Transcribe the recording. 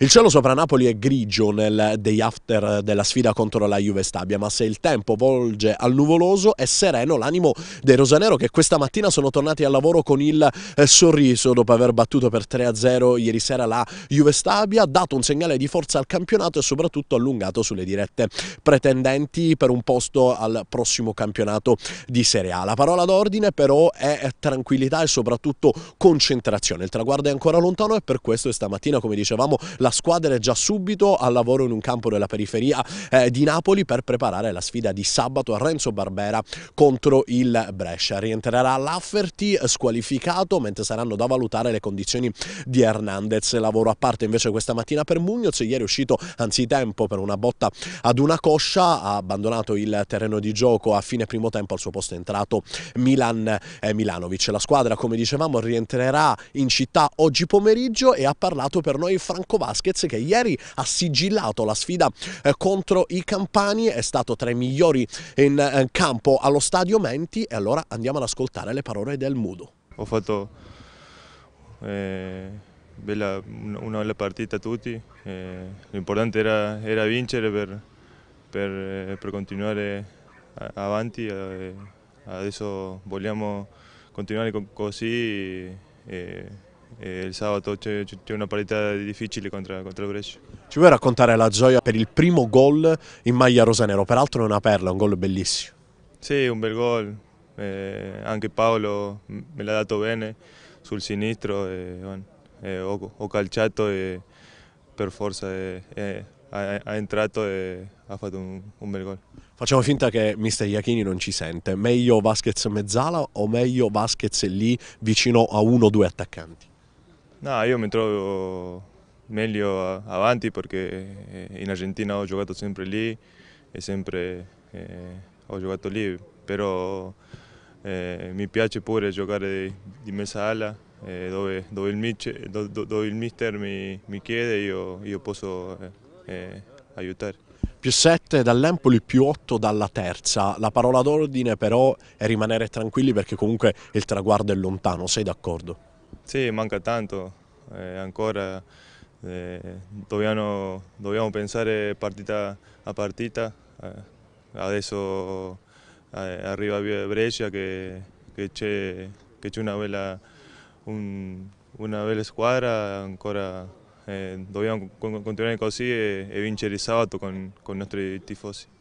Il cielo sopra Napoli è grigio nel day after della sfida contro la Juve Stabia, ma se il tempo volge al nuvoloso è sereno l'animo dei Rosanero che questa mattina sono tornati al lavoro con il eh, sorriso dopo aver battuto per 3-0 ieri sera la Juve Stabia, dato un segnale di forza al campionato e soprattutto allungato sulle dirette pretendenti per un posto al prossimo campionato di Serie A. La parola d'ordine però è tranquillità e soprattutto concentrazione. Il traguardo è ancora lontano e per questo stamattina, come dicevamo, la la squadra è già subito al lavoro in un campo della periferia eh, di Napoli per preparare la sfida di sabato a Renzo Barbera contro il Brescia. Rientrerà Lafferty eh, squalificato mentre saranno da valutare le condizioni di Hernandez. Lavoro a parte invece questa mattina per Mugnoz, ieri è uscito anzitempo per una botta ad una coscia, ha abbandonato il terreno di gioco a fine primo tempo al suo posto è entrato Milan eh, Milanovic. La squadra come dicevamo rientrerà in città oggi pomeriggio e ha parlato per noi Franco Vasco Vasquez che ieri ha sigillato la sfida eh, contro i Campani, è stato tra i migliori in eh, campo allo stadio Menti e allora andiamo ad ascoltare le parole del Mudo. Ho fatto eh, bella, una bella partita a tutti, eh, l'importante era, era, vincere per, per, eh, per continuare avanti, adesso vogliamo continuare così. E, e il sabato c'è una partita difficile contro, contro il Brescia. Ci vuoi raccontare la gioia per il primo gol in maglia rosanero? Peraltro è una perla, un gol bellissimo. Sì, un bel gol. Eh, anche Paolo me l'ha dato bene sul sinistro. E, eh, ho, ho, calciato e per forza eh, ha, entrato e ha fatto un, un bel gol. Facciamo finta che mister Iachini non ci sente. Meglio Vasquez mezzala o meglio Vasquez lì vicino a uno o due attaccanti? No, io mi trovo meglio avanti perché eh, in Argentina ho giocato sempre lì e sempre eh, ho giocato lì, però eh, mi piace pure giocare di mezza ala eh, dove, dove, il, dove, il mister mi, mi chiede io, io, posso eh, eh, aiutare. Più 7 dall'Empoli, più 8 dalla terza. La parola d'ordine però è rimanere tranquilli perché comunque il traguardo è lontano, sei d'accordo? Sí, manca tanto, eh, ancora, eh, dobbiamo, dobbiamo, pensare eh, partita a partita, eh, adesso arriva Brescia che, che c'è, una, bella, una bella squadra, ancora dobbiamo continuare così e, vincere il sabato con, con i eh, nostri tifosi.